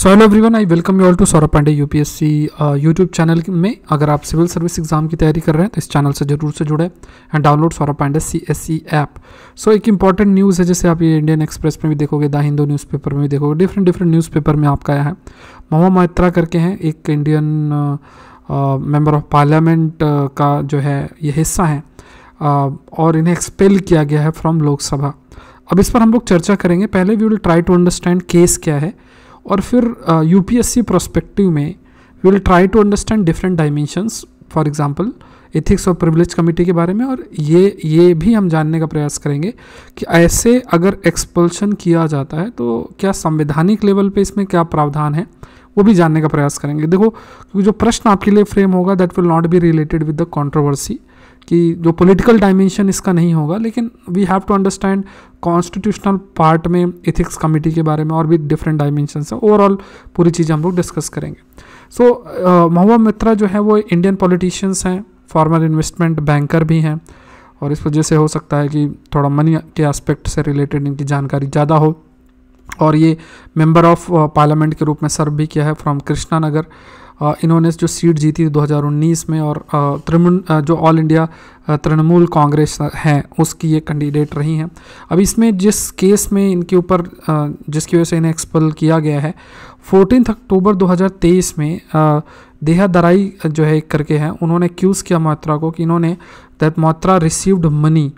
so hello everyone I welcome you all to Saurabh Pandey UPSC YouTube channel में अगर आप civil service exam की तैयारी कर रहे हैं तो इस चैनल से जरूर से जुड़े and download Saurabh Pandey C S C app so एक इंपॉर्टेंट न्यूज़ है जैसे आप ये इंडियन एक्सप्रेस में भी देखोगे द हिंदू न्यूज़पेपर में भी देखोगे डिफरेंट डिफरेंट न्यूज़पेपर में आपका आया है मोहम्मद मात्रा करके हैं एक इंडियन मेम्बर ऑफ पार्लियामेंट का जो है ये हिस्सा है uh, और इन्हें एक्सपेल किया गया है फ्रॉम लोकसभा अब इस पर हम लोग चर्चा करेंगे पहले we will try to understand case क्या है और फिर यूपीएससी uh, प्रोस्पेक्टिव में will try to understand different dimensions for example ethics और प्रिविलेज कमेटी के बारे में और ये ये भी हम जानने का प्रयास करेंगे कि ऐसे अगर एक्सपल्शन किया जाता है तो क्या संवैधानिक लेवल पे इसमें क्या प्रावधान है वो भी जानने का प्रयास करेंगे देखो क्योंकि जो प्रश्न आपके लिए फ्रेम होगा that will not be related with the controversy कि जो पॉलिटिकल डायमेंशन इसका नहीं होगा लेकिन we have to understand constitutional part में इथिक्स कमेटी के बारे में और भी डिफरेंट डायमेंशन है ओवरऑल पूरी चीज़ हम लोग डिस्कस करेंगे सो so, महुआ मित्रा जो है वो इंडियन पॉलिटिशियंस हैं फॉर्मर इन्वेस्टमेंट बैंकर भी हैं और इस वजह से हो सकता है कि थोड़ा मनी के एस्पेक्ट से रिलेटेड इनकी जानकारी ज़्यादा हो और ये मेंबर ऑफ पार्लियामेंट के रूप में सर्व भी किया है फ्रॉम कृष्णा नगर इन्होंने जो सीट जीती थी 2019 में और तृणमूल जो ऑल इंडिया तृणमूल कांग्रेस हैं उसकी ये कैंडिडेट रही हैं अब इसमें जिस केस में इनके ऊपर जिसकी वजह से इन्हें एक्सपल किया गया है फोर्टीन अक्टूबर 2023 में देहा दराई जो है करके हैं उन्होंने एक्यूज़ किया मात्रा को कि इन्होंने दैट मात्रा रिसीव्ड मनी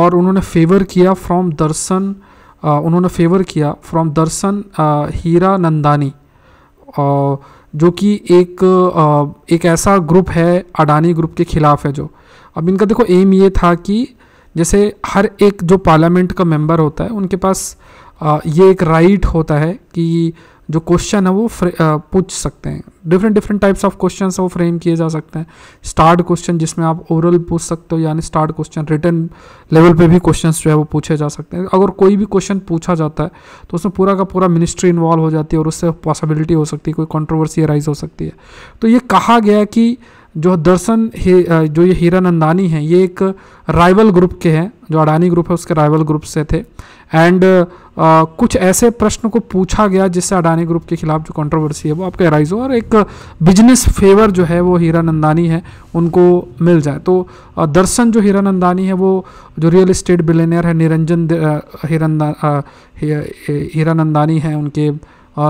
और उन्होंने फेवर किया फ्रॉम दर्शन उन्होंने फेवर किया फ्रॉम दर्शन हीरा नंदानी और जो कि एक एक ऐसा ग्रुप है अडानी ग्रुप के खिलाफ है जो अब इनका देखो एम ये था कि जैसे हर एक जो पार्लियामेंट का मेंबर होता है उनके पास ये एक राइट होता है कि जो क्वेश्चन है वो पूछ सकते हैं different different types of question वो फ्रेम किए जा सकते हैं स्टार्ट क्वेश्चन जिसमें आप ओवरऑल पूछ सकते हो यानी स्टार्ट क्वेश्चन रिटर्न लेवल पे भी क्वेश्चन जो है वो पूछे जा सकते हैं अगर कोई भी क्वेश्चन पूछा जाता है तो उसमें पूरा का पूरा मिनिस्ट्री इन्वॉल्व हो जाती है और उससे पॉसिबिलिटी हो सकती है कोई कॉन्ट्रोवर्सी राइज हो सकती है तो ये कहा गया कि जो दर्शन जो ये हीरा नंदानी हैं ये एक राइवल ग्रुप के हैं जो अडानी ग्रुप है उसके राइवल ग्रुप से थे एंड कुछ ऐसे प्रश्न को पूछा गया जिससे अडानी ग्रुप के खिलाफ जो कंट्रोवर्सी है वो आपका राइज हो और एक बिजनेस फेवर जो है वो हीरा नंदानी है उनको मिल जाए तो दर्शन जो हीरा नंदानी है वो जो रियल इस्टेट बिलेनियर है निरंजन हीरा हीरा नंदानी है उनके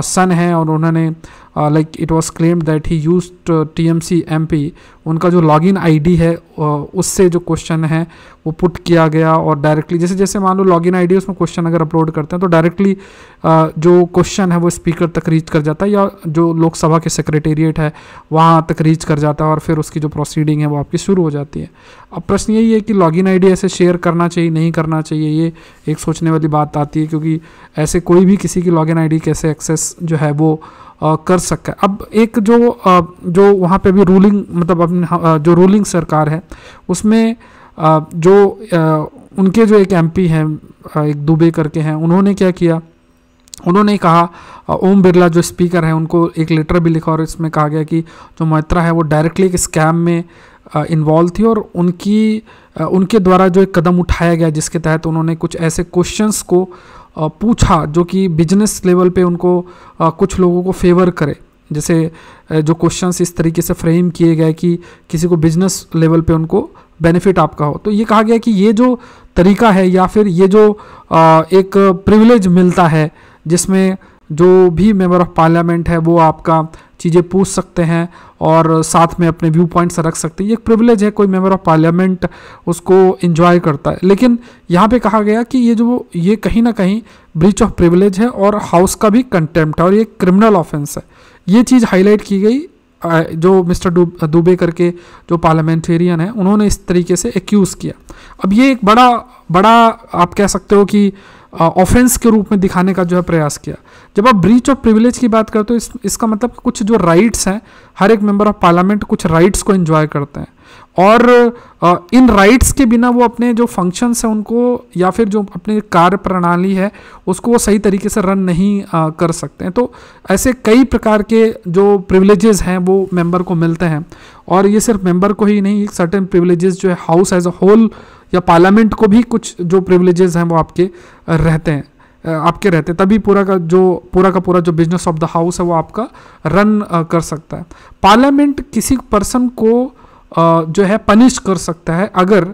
सन हैं और उन्होंने like it was claimed that he use TMC MP उनका जो लॉगिन आईडी है uh, उससे जो क्वेश्चन है वो पुट किया गया और डायरेक्टली जैसे जैसे मान लो लॉगिन आईडी उसमें क्वेश्चन अगर अपलोड करते हैं तो डायरेक्टली uh, जो क्वेश्चन है वो स्पीकर तक रीच कर जाता है या जो लोकसभा के सेक्रेटेरिएट है वहाँ तक रीच कर जाता है और फिर उसकी जो प्रोसीडिंग है वो आपकी शुरू हो जाती है अब प्रश्न यही है कि आई डी ऐसे शेयर करना चाहिए नहीं करना चाहिए ये एक सोचने वाली बात आती है क्योंकि ऐसे कोई भी किसी की लॉगिन डी कैसे एक्सेस जो है वो आ, कर सकता है अब एक जो आ, जो वहाँ पे भी रूलिंग मतलब अपनी जो रूलिंग सरकार है उसमें आ, जो उनके जो एक एमपी हैं एक दुबे करके हैं उन्होंने क्या किया उन्होंने कहा ओम बिरला जो स्पीकर हैं उनको एक लेटर भी लिखा और इसमें कहा गया कि जो मैत्रा है वो डायरेक्टली एक स्कैम में इन्वॉल्व थी और उनकी उनके द्वारा जो एक कदम उठाया गया जिसके तहत उन्होंने कुछ ऐसे क्वेश्चंस को पूछा जो कि बिजनेस लेवल पे उनको कुछ लोगों को फेवर करे जैसे जो क्वेश्चंस इस तरीके से फ्रेम किए गए कि किसी को बिजनेस लेवल पे उनको बेनिफिट आपका हो तो ये कहा गया कि ये जो तरीका है या फिर ये जो एक प्रिविलेज मिलता है जिसमें जो भी मेंबर ऑफ पार्लियामेंट है वो आपका चीज़ें पूछ सकते हैं और साथ में अपने व्यू पॉइंट्स रख सकते हैं ये एक प्रिविलेज है कोई मेम्बर ऑफ पार्लियामेंट उसको इन्जॉय करता है लेकिन यहाँ पे कहा गया कि ये जो ये कहीं ना कहीं ब्रीच ऑफ प्रिविलेज है और हाउस का भी कंटेम्प्ट है और ये क्रिमिनल ऑफेंस है ये चीज़ हाईलाइट की गई जो मिस्टर दुबे करके जो पार्लियामेंटेरियन है उन्होंने इस तरीके से एक्यूज़ किया अब ये एक बड़ा बड़ा आप कह सकते हो कि ऑफेंस के रूप में दिखाने का जो है प्रयास किया जब आप ब्रीच ऑफ प्रिविलेज की बात करते हो इस इसका मतलब कुछ जो राइट्स हैं हर एक मेंबर ऑफ पार्लियामेंट कुछ राइट्स को इन्जॉय करते हैं और इन राइट्स के बिना वो अपने जो फंक्शंस हैं उनको या फिर जो अपने कार्य प्रणाली है उसको वो सही तरीके से रन नहीं कर सकते हैं तो ऐसे कई प्रकार के जो प्रिविलेजेस हैं वो मेंबर को मिलते हैं और ये सिर्फ मेंबर को ही नहीं सर्टेन प्रिविलेजेस जो है हाउस एज अ होल या पार्लियामेंट को भी कुछ जो प्रिविलेजेस हैं वो आपके रहते हैं आपके रहते तभी पूरा का जो पूरा का पूरा जो बिजनेस ऑफ द हाउस है वो आपका रन कर सकता है पार्लियामेंट किसी पर्सन को जो है पनिश कर सकता है अगर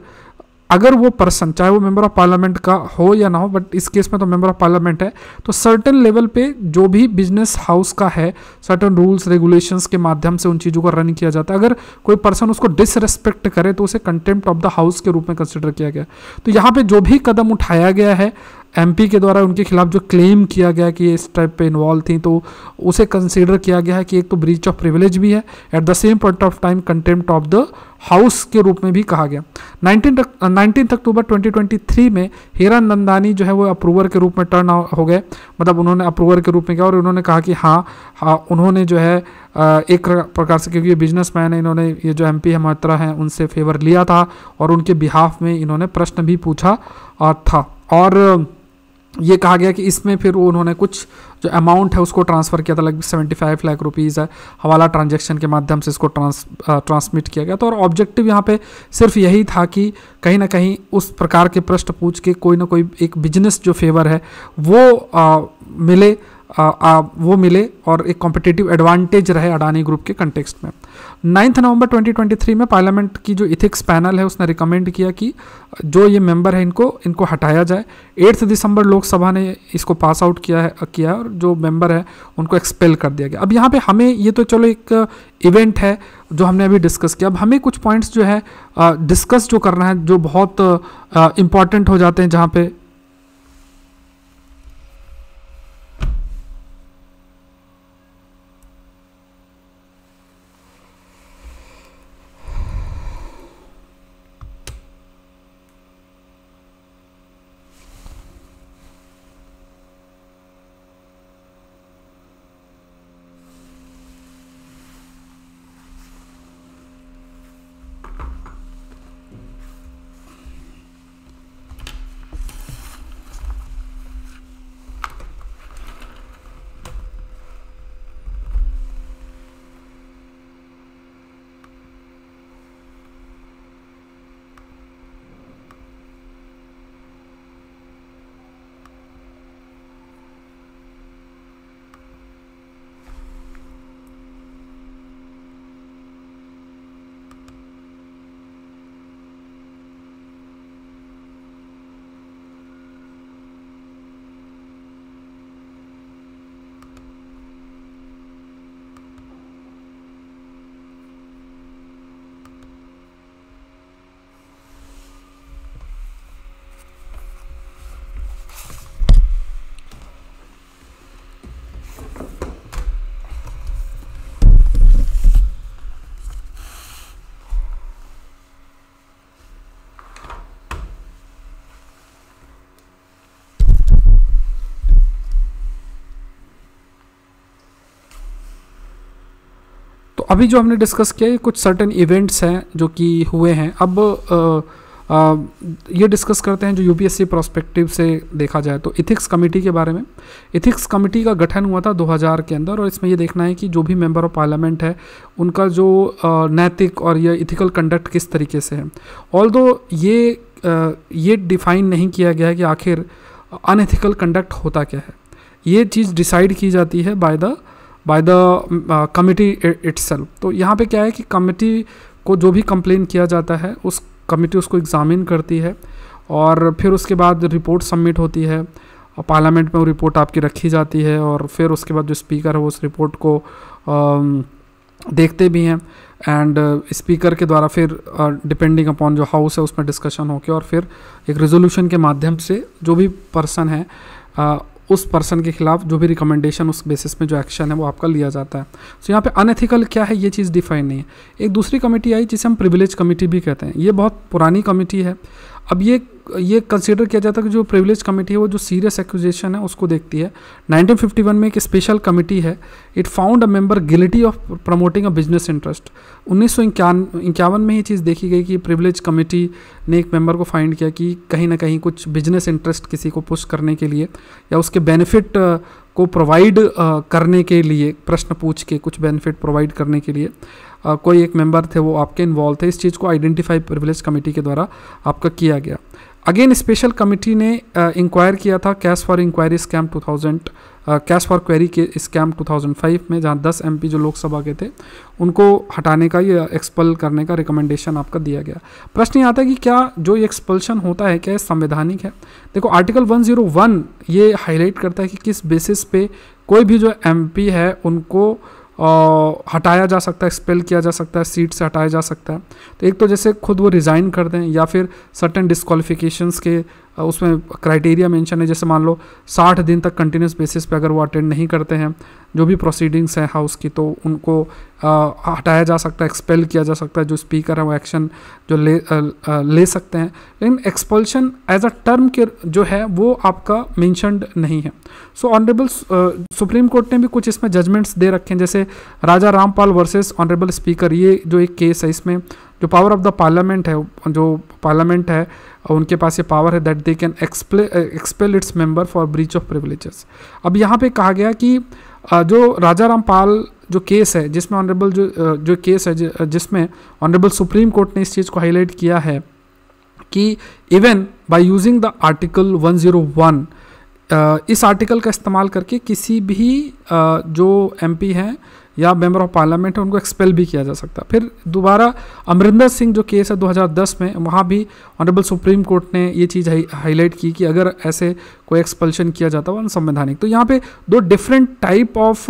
अगर वो पर्सन चाहे वो मेंबर ऑफ पार्लियामेंट का हो या ना हो बट इस केस में तो मेंबर ऑफ पार्लियामेंट है तो सर्टन लेवल पे जो भी बिजनेस हाउस का है सर्टन रूल्स रेगुलेशंस के माध्यम से उन चीज़ों को रन किया जाता है अगर कोई पर्सन उसको डिसरेस्पेक्ट करे तो उसे कंटेम्प्ट ऑफ द हाउस के रूप में कंसिडर किया गया तो यहाँ पर जो भी कदम उठाया गया है एमपी के द्वारा उनके खिलाफ जो क्लेम किया गया कि ये इस टाइप पे इन्वॉल्व थी तो उसे कंसिडर किया गया है कि एक तो ब्रीच ऑफ प्रिविलेज भी है at the same point of time contempt of the house के रूप में भी कहा गया नाइनटीन नाइनटीन अक्टूबर 2023 में हीरा नंदानी जो है वो अप्रूवर के रूप में टर्न हो गए मतलब उन्होंने अप्रूवर के रूप में किया और उन्होंने कहा कि हाँ हाँ उन्होंने जो है एक प्रकार से क्योंकि ये मैन है इन्होंने ये जो एम पी हमात्रा हैं उनसे फेवर लिया था और उनके बिहाफ में इन्होंने प्रश्न भी पूछा था और ये कहा गया कि इसमें फिर उन्होंने कुछ जो अमाउंट है उसको ट्रांसफ़र किया था लगभग सेवेंटी फाइव लाख रुपीज़ है हवाला ट्रांजैक्शन के माध्यम से इसको ट्रांस ट्रांसमिट किया गया तो और ऑब्जेक्टिव यहाँ पे सिर्फ यही था कि कहीं ना कहीं उस प्रकार के प्रश्न पूछ के कोई ना कोई एक बिजनेस जो फेवर है वो आ, मिले आ, आ, वो मिले और एक कॉम्पिटिटिव एडवांटेज रहे अडानी ग्रुप के कंटेक्सट में नाइन्थ नवंबर 2023 में पार्लियामेंट की जो इथिक्स पैनल है उसने रिकमेंड किया कि जो ये मेंबर है इनको इनको हटाया जाए एट्थ दिसंबर लोकसभा ने इसको पास आउट किया है किया और जो मेंबर है उनको एक्सपेल कर दिया गया अब यहाँ पे हमें ये तो चलो एक इवेंट है जो हमने अभी डिस्कस किया अब हमें कुछ पॉइंट्स जो है डिस्कस जो करना है जो बहुत इंपॉर्टेंट हो जाते हैं जहाँ पे अभी जो हमने डिस्कस किया ये कुछ सर्टेन इवेंट्स हैं जो कि हुए हैं अब आ, आ, ये डिस्कस करते हैं जो यूपीएससी प्रोस्पेक्टिव से देखा जाए तो इथिक्स कमेटी के बारे में इथिक्स कमेटी का गठन हुआ था 2000 के अंदर और इसमें ये देखना है कि जो भी मेंबर ऑफ पार्लियामेंट है उनका जो नैतिक और यह इथिकल कंडक्ट किस तरीके से है ऑल ये आ, ये डिफाइन नहीं किया गया है कि आखिर अनएथिकल कंडक्ट होता क्या है ये चीज़ डिसाइड की जाती है by the by the committee itself तो यहाँ पे क्या है कि कमिटी को जो भी कंप्लेन किया जाता है उस कमिटी उसको एग्ज़ामिन करती है और फिर उसके बाद रिपोर्ट सबमिट होती है और पार्लियामेंट में वो रिपोर्ट आपकी रखी जाती है और फिर उसके बाद जो स्पीकर है वो उस रिपोर्ट को um, देखते भी हैं एंड स्पीकर uh, के द्वारा फिर डिपेंडिंग uh, अपॉन जो हाउस है उसमें डिस्कशन होकर और फिर एक रेजोल्यूशन के माध्यम से जो भी पर्सन है uh, उस पर्सन के खिलाफ जो भी रिकमेंडेशन उस बेसिस में जो एक्शन है वो आपका लिया जाता है सो so, यहाँ पे अनएथिकल क्या है ये चीज़ डिफाइन नहीं है एक दूसरी कमेटी आई जिसे हम प्रिविलेज कमेटी भी कहते हैं ये बहुत पुरानी कमेटी है अब ये ये कंसिडर किया जाता है कि जो प्रिविलेज कमेटी है वो जो सीरियस एक्यूजेशन है उसको देखती है 1951 में एक स्पेशल कमेटी है it found a member guilty of promoting a business interest उन्नीस में ये चीज़ देखी गई कि प्रिविलेज कमेटी ने एक मेंबर को फाइंड किया कि कहीं ना कहीं कुछ बिजनेस इंटरेस्ट किसी को पुश करने के लिए या उसके बेनिफिट को प्रोवाइड करने के लिए प्रश्न पूछ के कुछ बेनिफिट प्रोवाइड करने के लिए कोई एक मेंबर थे वो आपके इन्वॉल्व थे इस चीज़ को आइडेंटिफाई प्रिविलेज कमेटी के द्वारा आपका किया गया अगेन स्पेशल कमेटी ने इंक्वायर किया था cash for inquiry scam 2000 cash for query के स्कैम 2005 में जहां 10 एमपी जो लोकसभा के थे उनको हटाने का या एक्सपल करने का रिकमेंडेशन आपका दिया गया प्रश्न ये आता है कि क्या जो ये एक्सपल्शन होता है क्या संवैधानिक है देखो आर्टिकल 101 ये हाईलाइट करता है कि किस बेसिस पे कोई भी जो एम है उनको हटाया जा सकता है एक्सपेल किया जा सकता है सीट से हटाया जा सकता है तो एक तो जैसे खुद वो रिज़ाइन कर दें या फिर सर्टन डिसक्वालिफिकेशंस के उसमें क्राइटेरिया मेंशन है जैसे मान लो 60 दिन तक कंटिन्यूस बेसिस पे अगर वो अटेंड नहीं करते हैं जो भी प्रोसीडिंग्स हैं हाउस की तो उनको आ, हटाया जा सकता है एक्सपेल किया जा सकता है जो स्पीकर है वो एक्शन जो ले आ, आ, ले सकते हैं लेकिन एक्सपल्शन एज अ टर्म के जो है वो आपका मैंशनड नहीं है सो ऑनरेबल सुप्रीम कोर्ट ने भी कुछ इसमें जजमेंट्स दे रखे हैं जैसे Raja Rampal versus honourable speaker ये जो एक केस है इसमें जो पावर ऑफ द पार्लियामेंट है जो पार्लियामेंट है उनके पास ये पावर है that they can expel expel its member for breach of privileges अब यहाँ पे कहा गया कि जो राजा रामपाल जो केस है जिसमें ऑनरेबल जो जो केस है जिसमें ऑनरेबल सुप्रीम कोर्ट ने इस चीज़ को हाईलाइट किया है कि even by using the article 101 इस आर्टिकल का इस्तेमाल करके किसी भी जो एमपी हैं या मेंबर ऑफ पार्लियामेंट है उनको एक्सपेल भी किया जा सकता है फिर दोबारा अमरिंदर सिंह जो केस है 2010 में वहाँ भी ऑनरेबल सुप्रीम कोर्ट ने ये चीज़ हाईलाइट की कि अगर ऐसे को एक्सपल्शन किया जाता है अनसंवैधानिक तो यहाँ पे दो डिफरेंट टाइप ऑफ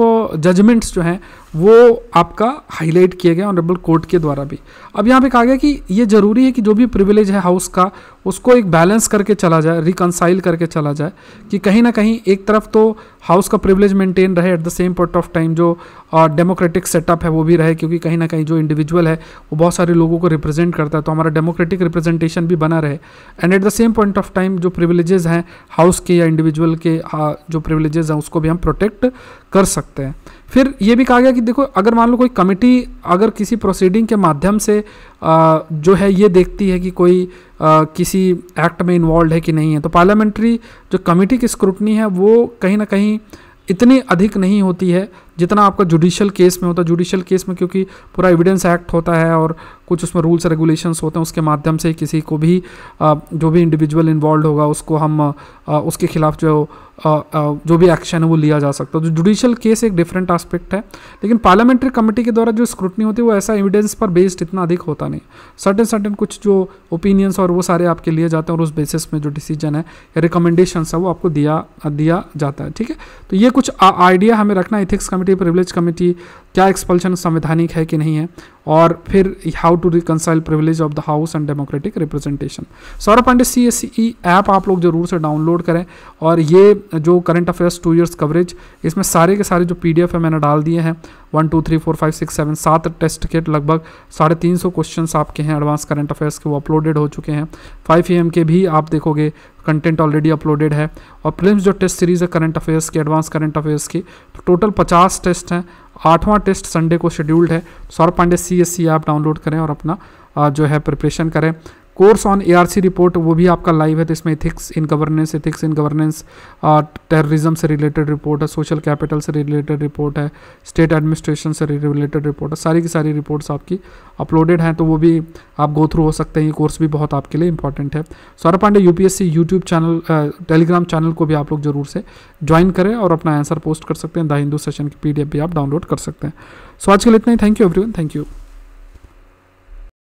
जजमेंट्स जो हैं वो आपका हाईलाइट किया गया ऑनरेबल कोर्ट के द्वारा भी अब यहाँ पे कहा गया कि ये ज़रूरी है कि जो भी प्रिविलेज है हाउस का उसको एक बैलेंस करके चला जाए रिकनसाइल करके चला जाए कि कहीं ना कहीं एक तरफ तो हाउस का प्रिविलेज मेंटेन रहे at the same point of time जो डेमोक्रेटिक uh, सेटअप है वो भी रहे क्योंकि कहीं ना कहीं जो इंडिविजुअल है वो बहुत सारे लोगों को रिप्रेजेंट करता है तो हमारा डेमोक्रेटिक रिप्रेजेंटेशन भी बना रहे and at the same point of time जो प्रिविलेजेस हैं हाउस के या इंडिविजुअल के हाँ, जो प्रिविलेजेस हैं उसको भी हम प्रोटेक्ट कर सकते हैं फिर ये भी कहा गया कि देखो अगर मान लो कोई कमेटी अगर किसी प्रोसीडिंग के माध्यम से आ, जो है ये देखती है कि कोई आ, किसी एक्ट में इन्वॉल्व है कि नहीं है तो पार्लियामेंट्री जो कमेटी की स्क्रूटनी है वो कहीं ना कहीं इतनी अधिक नहीं होती है जितना आपका जुडिशल केस में होता है जुडिशल केस में क्योंकि पूरा एविडेंस एक्ट होता है और कुछ उसमें रूल्स रेगुलेशंस होते हैं उसके माध्यम से किसी को भी जो भी इंडिविजुअल इन्वॉल्व होगा उसको हम उसके खिलाफ जो जो भी एक्शन है वो लिया जा सकता है तो जुडिशल केस एक डिफरेंट आस्पेक्ट है लेकिन पार्लियामेंट्री कमेटी के द्वारा जो स्क्रूटनी होती है वो ऐसा एविडेंस पर बेस्ड इतना अधिक होता नहीं सर्टेन सर्टेन कुछ जो ओपिनियंस और वो सारे आपके लिए जाते हैं और उस बेसिस में जो डिसीजन है या रिकमेंडेशन है वो आपको दिया दिया जाता है ठीक है तो ये कुछ आइडिया हमें रखना इथिक्स कमेटी प्रिविलेज कमिटी क्या एक्सपल्शन संवैधानिक है कि नहीं है और फिर how to reconcile privilege of the house and democratic representation Saurabh Pandey C S E app आप लोग जरूर से डाउनलोड करें और ये जो current affairs two years coverage इसमें सारे के सारे जो पी डी एफ है मैंने डाल दिए हैं one two three four five six seven सात टेस्ट किट लगभग साढ़े तीन सौ क्वेश्चन आपके हैं एडवांस करंट अफेयर्स के वो अपलोडेड हो चुके हैं फाइव ई एम के भी आप देखोगे कंटेंट ऑलरेडी अपलोडेड है और प्रिलिम्स जो टेस्ट सीरीज़ है करंट अफेयर्स की एडवांस करंट अफेयर्स की तो टोटल पचास टेस्ट हैं आठवां टेस्ट संडे को शेड्यूल्ड है Saurabh Pandey C S C आप डाउनलोड करें और अपना जो है प्रिपरेशन करें कोर्स ऑन एआरसी रिपोर्ट वो भी आपका लाइव है तो इसमें ethics in governance ethics in governance terrorism से रिलेटेड रिपोर्ट है सोशल कैपिटल से रिलेटेड रिपोर्ट है स्टेट एडमिनिस्ट्रेशन से रिलेटेड रिपोर्ट है सारी की सारी रिपोर्ट्स आपकी अपलोडेड हैं तो वो भी आप गो थ्रू हो सकते हैं ये कोर्स भी बहुत आपके लिए इंपॉर्टेंट है Saurabh Pandey C YouTube channel Telegram channel को भी आप लोग जरूर से ज्वाइन करें और अपना आंसर पोस्ट कर सकते हैं द हिंदू सेशन की एफ भी आप डाउनलोड कर सकते हैं सो आज के लिए इतना ही thank you one thank you